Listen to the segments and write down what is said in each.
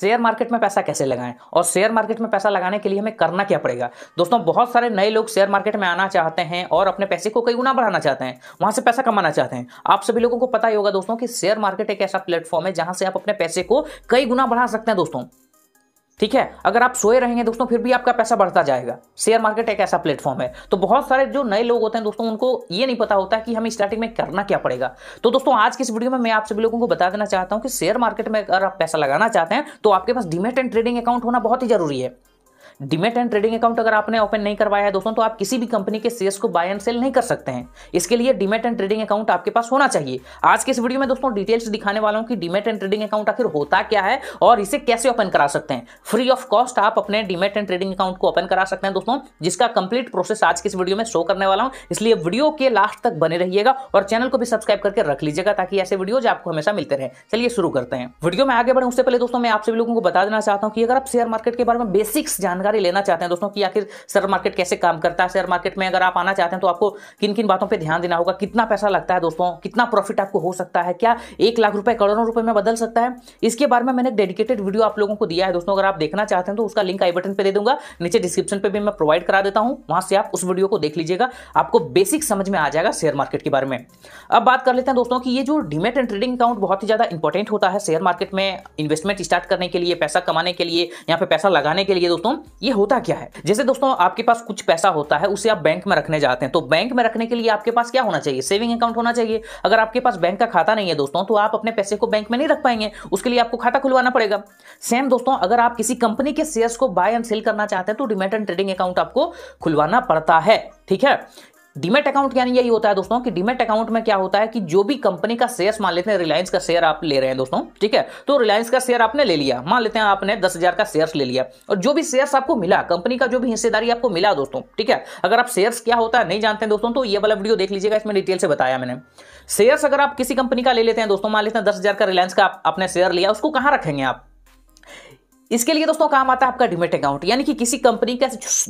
share market में पैसा कैसे लगाएं और शेयर मार्केट में पैसा लगाने के लिए हमें करना क्या पड़ेगा दोस्तों बहुत सारे नए लोग शेयर मार्केट में आना चाहते हैं और अपने पैसे को कई गुना बढ़ाना चाहते हैं वहां से पैसा कमाना चाहते हैं आप सभी लोगों को पता ही होगा दोस्तों कि शेयर मार्केट एक ऐसा प्लेटफॉर्म है जहां से आप अपने पैसे को कई गुना बढ़ा सकते हैं दोस्तों ठीक है अगर आप सोए रहेंगे दोस्तों फिर भी आपका पैसा बढ़ता जाएगा शेयर मार्केट एक ऐसा प्लेटफॉर्म है तो बहुत सारे जो नए लोग होते हैं दोस्तों उनको ये नहीं पता होता कि हमें स्टार्टिंग में करना क्या पड़ेगा तो दोस्तों आज की इस वीडियो में मैं आप सभी लोगों को बता देना चाहता हूं कि शेयर मार्केट में अगर आप पैसा लगाना चाहते हैं तो आपके पास डिमेट एंड ट्रेडिंग अकाउंट होना बहुत ही जरूरी है डिमेट एंड ट्रेडिंग अकाउंट अगर आपने ओपन नहीं करवाया है दोस्तों तो आप किसी भी कंपनी के शेयर्स को बाय एंड सेल नहीं कर सकते हैं इसके लिए डिमेट एंड ट्रेडिंग अकाउंट आपके पास होना चाहिए आज के इस वीडियो में दोस्तों डिटेल्स दिखाने वाला हूँ कि डिमेट एंड ट्रेडिंग अकाउंट आखिर होता क्या है और इसे कैसे ओपन करा सकते हैं फ्री ऑफ कॉस्ट आप अपने डिमेट एंड ट्रेडिंग अकाउंट को ओपन करा सकते हैं दोस्तों जिसका कंप्लीट प्रोसेस आज के इस वीडियो में शो करने वाला हूं इसलिए वीडियो के लास्ट तक बने रहिएगा और चैनल को भी सब्सक्राइब करके रख लीजिएगा ताकि ऐसे वीडियोज आपको हमेशा मिलते रहे चलिए शुरू करते हैं वीडियो में आगे बढ़े उससे पहले दोस्तों मैं आप सभी लोगों को बता देना चाहता हूँ कि अगर आप शेयर मार्केट के बारे में बेसिक्स जानकारी जानकारी लेना चाहते हैं दोस्तों कि आखिर शेयर मार्केट कैसे काम करता है शेयर मार्केट में अगर आप आना चाहते हैं तो आपको किन किन बातों पर ध्यान देना होगा कितना पैसा लगता है दोस्तों कितना प्रॉफिट आपको हो सकता है क्या एक लाख रुपए करोड़ों रुपए में बदल सकता है इसके बारे में मैंने डेडिकेटेड वीडियो आप लोगों को दिया है दोस्तों अगर आप देखना चाहते हैं तो उसका लिंक आई बटन पर दे दूंगा नीचे डिस्क्रिप्शन पर भी मैं प्रोवाइड करा देता हूँ वहां से आप उस वीडियो को देख लीजिएगा आपको बेसिक समझ में आ जाएगा शेयर मार्केट के बारे में अब बात कर लेते हैं दोस्तों कि ये जो डिमेट एंड ट्रेडिंग अकाउंट बहुत ही ज़्यादा इंपॉर्टेंट होता है शेयर मार्केट में इन्वेस्टमेंट स्टार्ट करने के लिए पैसा कमाने के लिए यहाँ पे पैसा लगाने के लिए दोस्तों ये होता क्या है जैसे दोस्तों आपके पास कुछ पैसा होता है उसे आप बैंक में रखने जाते हैं तो बैंक में रखने के लिए आपके पास क्या होना चाहिए सेविंग अकाउंट होना चाहिए अगर आपके पास बैंक का खाता नहीं है दोस्तों तो आप अपने पैसे को बैंक में नहीं रख पाएंगे उसके लिए आपको खाता खुलवाना पड़ेगा सेम दोस्तों अगर आप किसी कंपनी के शेयर्स को बाय एंड सेल करना चाहते हैं तो डिमेट एंड ट्रेडिंग अकाउंट आपको खुलवाना पड़ता है ठीक है डीमेट अकाउंट यानी यही होता है दोस्तों कि डीमेट अकाउंट में क्या होता है कि जो भी कंपनी का शेयर्स मान लेते हैं रिलायंस का शेयर आप ले रहे हैं दोस्तों ठीक है तो रिलायंस का शेयर आपने ले लिया मान लेते हैं आपने दस हजार का शेयर्स ले लिया और जो भी शेयर्स आपको मिला कंपनी का जो भी हिस्सेदारी आपको मिला दोस्तों ठीक है अगर आप शेयर्स क्या होता है नहीं जानते हैं दोस्तों तो ये वाला वीडियो देख लीजिएगा इसमें डिटेल से बताया मैंने शेयर अगर आप किसी कंपनी का ले लेते हैं दोस्तों मान लेते हैं दस हजार का रिलायंस का आपने शेयर लिया उसको कहां रखेंगे आप इसके लिए दोस्तों काम आता है आपका डिमेट अकाउंट यानी कि किसी कंपनी का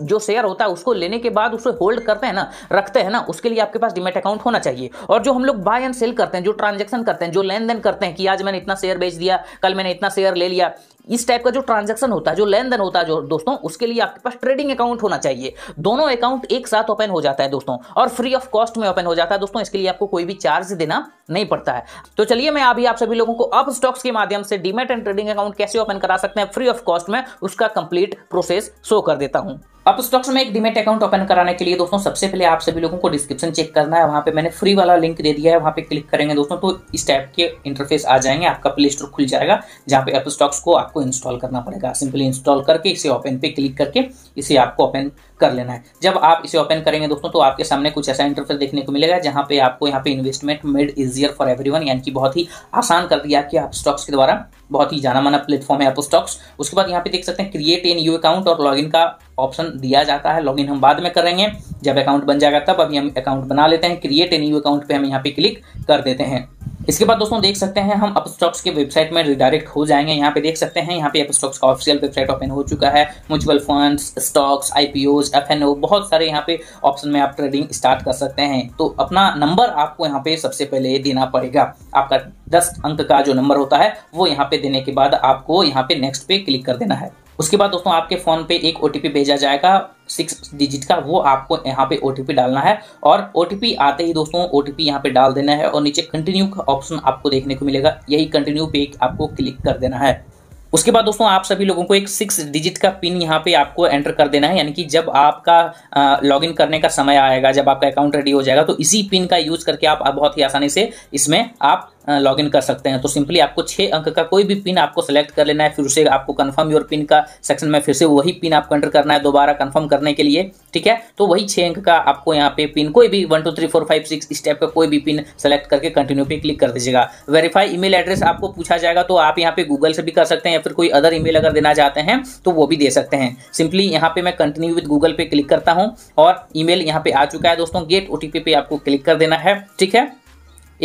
जो शेयर होता है उसको लेने के बाद उसे होल्ड करते हैं ना रखते हैं ना उसके लिए आपके पास डिमेट अकाउंट होना चाहिए और जो हम लोग बाय एंड सेल करते हैं जो ट्रांजेक्शन करते हैं जो लेन देन करते हैं कि आज मैंने इतना शेयर बेच दिया कल मैंने इतना शेयर ले लिया इस टाइप का जो ट्रांजेक्शन होता है जो लेन देन होता है जो दोस्तों उसके लिए आपके पास ट्रेडिंग अकाउंट होना चाहिए दोनों अकाउंट एक साथ ओपन हो जाता है दोस्तों और फ्री ऑफ कॉस्ट में ओपन हो जाता है दोस्तों इसके लिए आपको कोई भी चार्ज देना नहीं पड़ता है तो चलिए मैं अभी आप सभी लोगों को अप स्टॉक्स के माध्यम से डीमेट एंड ट्रेडिंग अकाउंट कैसे ओपन करा सकते हैं फ्री ऑफ कॉस्ट में उसका कंप्लीट प्रोसेस शो कर देता हूं अब स्टॉक्स में एक डिमेट अकाउंट ओपन कराने के लिए दोस्तों सबसे पहले आप सभी लोगों को डिस्क्रिप्शन चेक करना है वहां पे मैंने फ्री वाला लिंक दे दिया है वहां पे क्लिक करेंगे दोस्तों तो इस टाइप के इंटरफेस आ जाएंगे आपका प्ले स्टोर खुल जाएगा जहां पे ऐप स्टॉक्स को आपको इंस्टॉल करना पड़ेगा सिंपली इंस्टॉल करके इसे ओपन पे क्लिक करके इसे आपको ओपन कर लेना है जब आप इसे ओपन करेंगे दोस्तों तो आपके सामने कुछ ऐसा इंटरफेस देखने को मिलेगा जहां पे आपको यहाँ पे investment made easier for one यानी कि बहुत ही आसान कर दिया कि आप स्टॉक्स के द्वारा बहुत ही जाना माना प्लेटफॉर्म है आप स्टॉक्स उसके बाद यहाँ पे देख सकते हैं क्रिएट एन यू अकाउंट और इन का ऑप्शन दिया जाता है लॉगिन हम बाद में करेंगे जब अकाउंट बन जाएगा तब अभी हम अकाउंट बना लेते हैं क्रिएट एन यू अकाउंट पे हम यहाँ पे क्लिक कर देते हैं इसके बाद दोस्तों देख सकते हैं हम अपस्टॉक्स के वेबसाइट में रिडायरेक्ट हो जाएंगे यहाँ पे देख सकते हैं यहाँ पे अपस्टॉक्स का ऑफिशियल वेबसाइट ओपन हो चुका है mutual funds stocks IPOs FNO बहुत सारे यहाँ पे ऑप्शन में आप ट्रेडिंग स्टार्ट कर सकते हैं तो अपना नंबर आपको यहाँ पे सबसे पहले देना पड़ेगा आपका दस अंक का जो नंबर होता है वो यहाँ पे देने के बाद आपको यहाँ पे नेक्स्ट पे क्लिक कर देना है उसके बाद दोस्तों आपके फ़ोन पे एक ओ भेजा जाएगा सिक्स डिजिट का वो आपको यहाँ पे ओ डालना है और ओ आते ही दोस्तों ओ टी यहाँ पे डाल देना है और नीचे कंटिन्यू का ऑप्शन आपको देखने को मिलेगा यही कंटिन्यू पे आपको क्लिक कर देना है उसके बाद दोस्तों आप सभी लोगों को एक सिक्स डिजिट का पिन यहाँ पे आपको एंटर कर देना है यानी कि जब आपका लॉगिन करने का समय आएगा जब आपका अकाउंट रेडी हो जाएगा तो इसी पिन का यूज करके आप बहुत ही आसानी से इसमें आप लॉग इन कर सकते हैं तो सिंपली आपको छः अंक का कोई भी पिन आपको सेलेक्ट कर लेना है फिर उसे आपको कन्फर्म योर पिन का सेक्शन में फिर से वही पिन आपको एंटर करना है दोबारा कन्फर्म करने के लिए ठीक है तो वही छः अंक का आपको यहाँ पे पिन कोई भी one two three four five six इस टाइप का कोई भी पिन सेलेक्ट करके कंटिन्यू पे क्लिक कर दीजिएगा वेरीफाई ईमेल एड्रेस आपको पूछा जाएगा तो आप यहाँ पे गूगल से भी कर सकते हैं या फिर कोई अदर ईमेल अगर देना चाहते हैं तो वो भी दे सकते हैं सिंपली यहाँ पे मैं कंटिन्यू विद गूगल पे क्लिक करता हूँ और ईमेल यहाँ पे आ चुका है दोस्तों गेट ओटीपी पे आपको क्लिक कर देना है ठीक है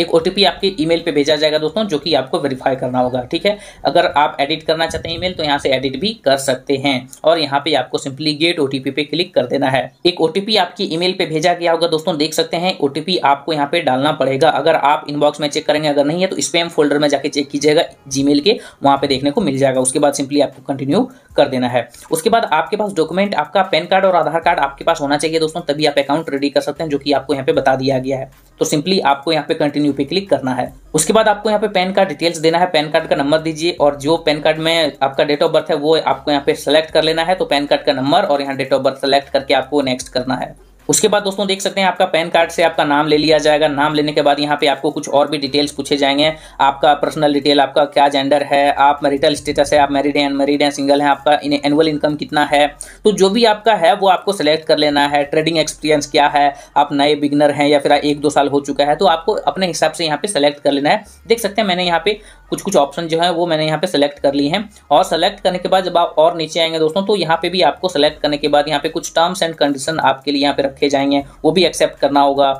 एक ओ आपके ईमेल पे भेजा जाएगा दोस्तों जो कि आपको वेरीफाई करना होगा ठीक है अगर आप एडिट करना चाहते हैं ईमेल तो यहाँ से एडिट भी कर सकते हैं और यहाँ पे आपको सिंपली गेट ओ पे क्लिक कर देना है एक ओ आपकी ईमेल पे भेजा गया होगा दोस्तों देख सकते हैं ओ आपको यहाँ पे डालना पड़ेगा अगर आप इनबॉक्स में चेक करेंगे अगर नहीं है तो स्पेम फोल्डर में जाके चेक कीजिएगा जी के वहाँ पे देखने को मिल जाएगा उसके बाद सिंपली आपको कंटिन्यू कर देना है उसके बाद आपके पास डॉक्यूमेंट आपका पैन कार्ड और आधार कार्ड आपके पास होना चाहिए दोस्तों तभी आप अकाउंट रेडी कर सकते हैं जो कि आपको यहाँ पे बता दिया गया है तो सिंपली आपको यहाँ पे कंटिन्यू कंटिन्यू पे क्लिक करना है उसके बाद आपको यहाँ पे पैन कार्ड डिटेल्स देना है पैन कार्ड का नंबर दीजिए और जो पैन कार्ड में आपका डेट ऑफ बर्थ है वो आपको यहाँ पे सेलेक्ट कर लेना है तो पैन कार्ड का नंबर और यहाँ डेट ऑफ बर्थ सेलेक्ट करके आपको नेक्स्ट करना है उसके बाद दोस्तों देख सकते हैं आपका पैन कार्ड से आपका नाम ले लिया जाएगा नाम लेने के बाद यहाँ पे आपको कुछ और भी डिटेल्स पूछे जाएंगे आपका पर्सनल डिटेल आपका क्या जेंडर है आप मैरिटल स्टेटस है आप मैरिड हैं अनमेरिड हैं सिंगल हैं आपका एनुअल इनकम कितना है तो जो भी आपका है वो आपको सेलेक्ट कर लेना है ट्रेडिंग एक्सपीरियंस क्या है आप नए बिगनर हैं या फिर एक दो साल हो चुका है तो आपको अपने हिसाब से यहाँ पे सेलेक्ट कर लेना है देख सकते हैं मैंने यहाँ पे कुछ कुछ ऑप्शन जो है वो मैंने यहाँ पे सेलेक्ट कर ली हैं और सेलेक्ट करने के बाद जब आप और नीचे आएंगे दोस्तों तो यहाँ पे भी आपको सेलेक्ट करने के बाद यहाँ पे कुछ टर्म्स एंड कंडीशन आपके लिए यहाँ पे रखे जाएंगे वो भी एक्सेप्ट करना होगा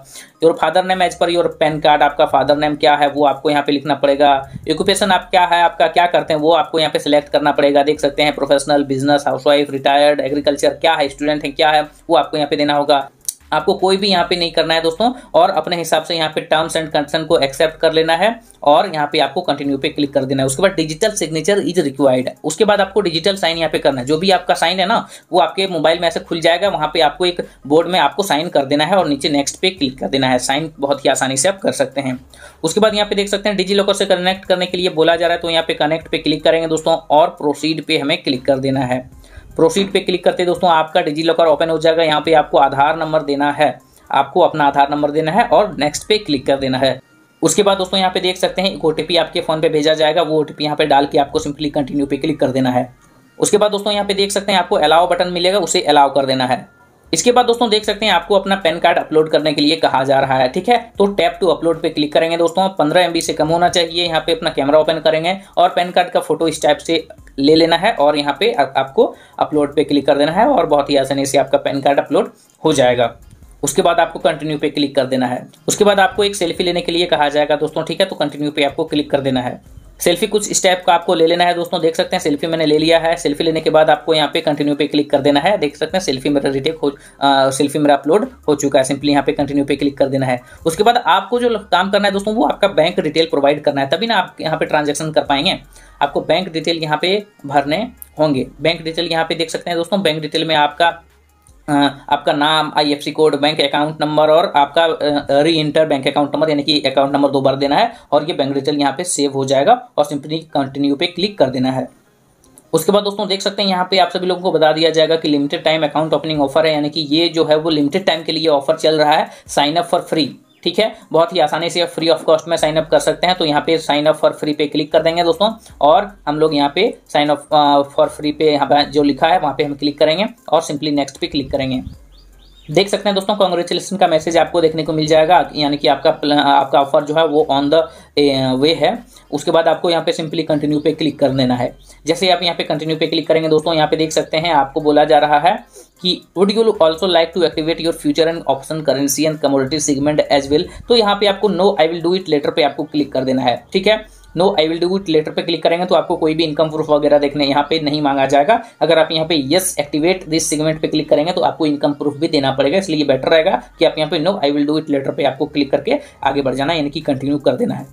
your father name as per your PAN card आपका फादर नेम क्या है वो आपको यहाँ पे लिखना पड़ेगा ऑक्यूपेशन आप क्या है आपका क्या करते हैं वो आपको यहाँ पे सिलेक्ट करना पड़ेगा देख सकते हैं professional business housewife retired agriculture क्या है स्टूडेंट है क्या है वो आपको यहाँ पे देना होगा आपको कोई भी यहाँ पे नहीं करना है दोस्तों और अपने हिसाब से यहाँ पे टर्म्स एंड कंडीशन को एक्सेप्ट कर लेना है और यहाँ पे आपको कंटिन्यू पे क्लिक कर देना है उसके बाद डिजिटल सिग्नेचर इज रिक्वायर्ड उसके बाद आपको डिजिटल साइन यहाँ पे करना है जो भी आपका साइन है ना वो आपके मोबाइल में ऐसे खुल जाएगा वहां पे आपको एक बोर्ड में आपको साइन कर देना है और नीचे नेक्स्ट पे क्लिक कर देना है साइन बहुत ही आसानी से आप कर सकते हैं उसके बाद यहाँ पे देख सकते हैं डिजी लॉकर से कनेक्ट करने के लिए बोला जा रहा है तो यहाँ पे कनेक्ट पे क्लिक करेंगे दोस्तों और प्रोसीड पे हमें क्लिक कर देना है प्रोसीड पे क्लिक करते दोस्तों आपका डिजी लॉकर ओपन हो जाएगा यहाँ पे आपको आधार नंबर देना है आपको अपना आधार नंबर देना है और नेक्स्ट पे क्लिक कर देना है उसके बाद दोस्तों यहाँ पे देख सकते हैं एक ओटीपी आपके फोन पे भेजा जाएगा वो ओटीपी यहाँ पे डाल के आपको सिंपली कंटिन्यू पे क्लिक कर देना है उसके बाद दोस्तों यहाँ पे देख सकते हैं आपको अलाव बटन मिलेगा उसे अलाव कर देना है इसके बाद दोस्तों देख सकते हैं आपको अपना पैन कार्ड अपलोड करने के लिए कहा जा रहा है ठीक है तो टैप टू अपलोड पे क्लिक करेंगे दोस्तों पंद्रह एमबी से कम होना चाहिए यहाँ पे अपना कैमरा ओपन करेंगे और पैन कार्ड का फोटो इस टाइप से ले लेना है और यहाँ पे आ, आपको अपलोड पे क्लिक कर देना है और बहुत ही आसानी से आपका पैन कार्ड अपलोड हो जाएगा उसके बाद आपको कंटिन्यू पे क्लिक कर देना है उसके बाद आपको एक सेल्फी लेने के लिए कहा जाएगा दोस्तों ठीक है तो कंटिन्यू पे आपको क्लिक कर देना है सेल्फी कुछ स्टेप का आपको ले लेना है दोस्तों देख सकते हैं सेल्फी मैंने ले लिया है सेल्फी लेने के बाद आपको यहाँ पे कंटिन्यू पे क्लिक कर देना है देख सकते हैं सेल्फी मेरा रिटेक हो सेल्फी मेरा अपलोड हो चुका है सिंपली यहाँ पे कंटिन्यू पे क्लिक कर देना है उसके बाद आपको जो काम करना है दोस्तों वो आपका बैंक डिटेल प्रोवाइड करना है तभी ना आप यहाँ पे ट्रांजेक्शन कर पाएंगे आपको बैंक डिटेल यहाँ पे भरने होंगे बैंक डिटेल यहाँ पे देख सकते हैं दोस्तों बैंक डिटेल में आपका आपका नाम IFC code bank account number और आपका री इंटर बैंक अकाउंट नंबर यानी कि अकाउंट नंबर दो बार देना है और ये बैंक डिटेल यहाँ पे सेव हो जाएगा और सिंपली कंटिन्यू पे क्लिक कर देना है उसके बाद दोस्तों देख सकते हैं यहाँ पे आप सभी लोगों को बता दिया जाएगा कि limited time account opening offer है यानी कि ये जो है वो लिमिटेड टाइम के लिए ऑफर चल रहा है साइन अप फॉर फ्री ठीक है बहुत ही आसानी से फ्री ऑफ कॉस्ट में साइन अप कर सकते हैं तो यहाँ पे साइन अप फॉर फ्री पे क्लिक कर देंगे दोस्तों और हम लोग यहाँ पे साइन अप फॉर फ्री पे यहाँ पे जो लिखा है वहाँ पे हम क्लिक करेंगे और सिंपली नेक्स्ट पे क्लिक करेंगे देख सकते हैं दोस्तों कॉन्ग्रेचुलेसन का मैसेज आपको देखने को मिल जाएगा यानी कि आपका आपका ऑफर जो है वो ऑन द वे है उसके बाद आपको यहाँ पे सिंपली कंटिन्यू पे क्लिक कर देना है जैसे आप यहाँ पे कंटिन्यू पे क्लिक करेंगे दोस्तों यहाँ पे देख सकते हैं आपको बोला जा रहा है कि would you also like to activate your future and option currency and commodity segment as well तो यहाँ पे आपको no I will do it later पे आपको क्लिक कर देना है ठीक है no I will do it later पे क्लिक करेंगे तो आपको कोई भी इनकम प्रूफ वगैरह देखने यहाँ पे नहीं मांगा जाएगा अगर आप यहाँ पे यस एक्टिवेट दिस सेगमेंट पे क्लिक करेंगे तो आपको इनकम प्रूफ भी देना पड़ेगा इसलिए बेटर रहेगा कि आप यहाँ पे no I will do it later पे आपको क्लिक करके आगे बढ़ जाना यानी कि कंटिन्यू कर देना है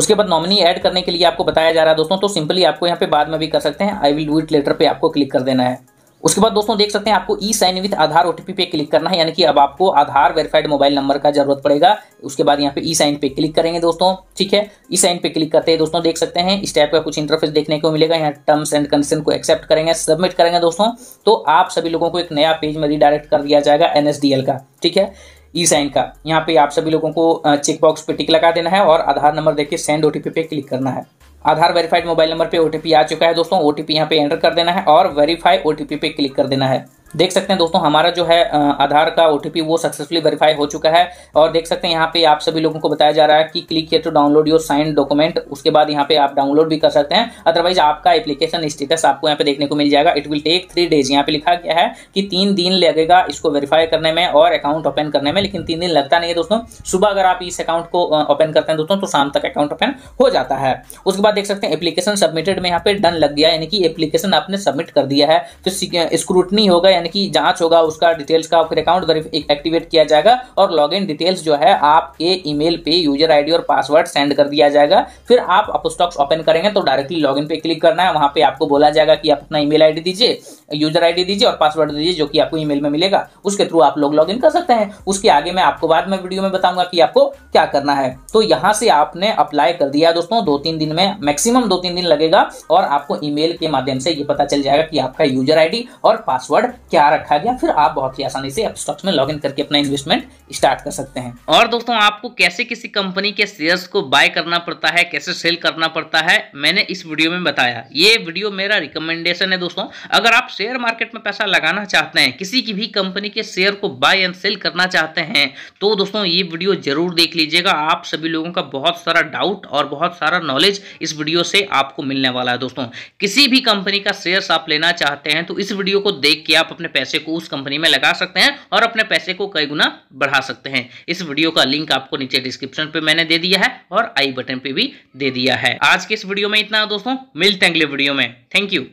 उसके बाद नॉमिनी ऐड करने के लिए आपको बताया जा रहा है दोस्तों तो सिंपली आपको यहाँ पे बाद में भी कर सकते हैं I will do it later पे आपको क्लिक कर देना है उसके बाद दोस्तों देख सकते हैं आपको e sign with Aadhaar OTP पे क्लिक करना है यानी कि अब आपको आधार वेरीफाइड मोबाइल नंबर का जरूरत पड़ेगा उसके बाद यहाँ पे ई साइन पे क्लिक करेंगे दोस्तों ठीक है ई साइन पे क्लिक करते हैं दोस्तों देख सकते हैं इस टाइप का कुछ इंटरफेस देखने को मिलेगा यहाँ टर्म्स एंड कंडीशन को एक्सेप्ट करेंगे सबमिट करेंगे दोस्तों तो आप सभी लोगों को एक नया पेज में रिडायरेक्ट कर दिया जाएगा एनएसडीएल का ठीक है ई साइन का यहाँ पे आप सभी लोगों को चेकबॉक्स पे टिक लगा देना है और आधार नंबर देखिए सेंड ओटीपी पे क्लिक करना है आधार वेरीफाइड मोबाइल नंबर पे ओटीपी आ चुका है दोस्तों ओटीपी यहाँ पे एंटर कर देना है और वेरीफाई ओटीपी पे क्लिक कर देना है देख सकते हैं दोस्तों हमारा जो है आधार का ओ वो सक्सेसफुली वेरीफाई हो चुका है और देख सकते हैं यहाँ पे आप सभी लोगों को बताया जा रहा है कि क्लिक किया तो डाउनलोड योर साइन डॉक्यूमेंट उसके बाद यहाँ पे आप डाउनलोड भी कर सकते हैं अदरवाइज आपका एप्लीकेशन स्टेटस आपको यहाँ पे देखने को मिल जाएगा it will take three days यहाँ पे लिखा गया है कि तीन दिन लगेगा इसको वेरीफाई करने में और अकाउंट ओपन करने में लेकिन तीन दिन लगता नहीं है दोस्तों सुबह अगर आप इस अकाउंट को ओपन करते हैं दोस्तों तो शाम तक अकाउंट ओपन हो जाता है उसके बाद देख सकते हैं एप्लीकेशन सबमिटेड में यहाँ पे डन लग गया यानी कि एप्लीकेशन आपने सबमिट कर दिया है तो स्क्रूटनी होगा यानी कि जांच होगा उसका डिटेल्स का फिर अकाउंट एक्टिवेट किया जाएगा और लॉगिन डिटेल्स जो है आपके ईमेल पे यूजर आईडी और पासवर्ड सेंड कर दिया जाएगा फिर आप अपस्टॉक्स ओपन करेंगे तो डायरेक्टली लॉगिन पे क्लिक करना है वहां पे आपको बोला जाएगा कि आप अपना ईमेल आईडी दीजिए यूजर आईडी दीजिए और पासवर्ड दीजिए जो कि आपको ईमेल में मिलेगा उसके थ्रू आप लोग लॉगिन कर सकते हैं उसके आगे मैं आपको बाद में वीडियो में बताऊंगा कि आपको क्या करना है तो यहाँ से आपने अप्लाई कर दिया दोस्तों दो तीन दिन में मैक्सिमम दो तीन दिन लगेगा और आपको ईमेल के माध्यम से ये पता चल जाएगा कि आपका यूजर आईडी और पासवर्ड क्या रखा गया फिर आप बहुत ही आसानी से स्टॉक्स में लॉग इन करके अपना इन्वेस्टमेंट स्टार्ट कर सकते हैं और दोस्तों आपको कैसे किसी कंपनी के शेयर्स को बाय करना पड़ता है कैसे सेल करना पड़ता है मैंने इस वीडियो में बताया ये वीडियो मेरा रिकमेंडेशन है दोस्तों अगर आप शेयर मार्केट में पैसा लगाना चाहते हैं किसी की भी कंपनी के शेयर को बाय एंड सेल करना चाहते हैं तो दोस्तों ये वीडियो जरूर देख लीजिएगा आप सभी लोगों का बहुत सारा डाउट और बहुत सारा नॉलेज इस वीडियो से आपको मिलने वाला है दोस्तों किसी भी कंपनी का शेयर आप लेना चाहते हैं तो इस वीडियो को देख के आप अपने पैसे को उस कंपनी में लगा सकते हैं और अपने पैसे को कई गुना बढ़ा सकते हैं इस वीडियो का लिंक आपको नीचे डिस्क्रिप्शन पे मैंने दे दिया है और आई बटन पे भी दे दिया है आज के इस वीडियो में इतना दोस्तों मिलते हैं अगले वीडियो में थैंक यू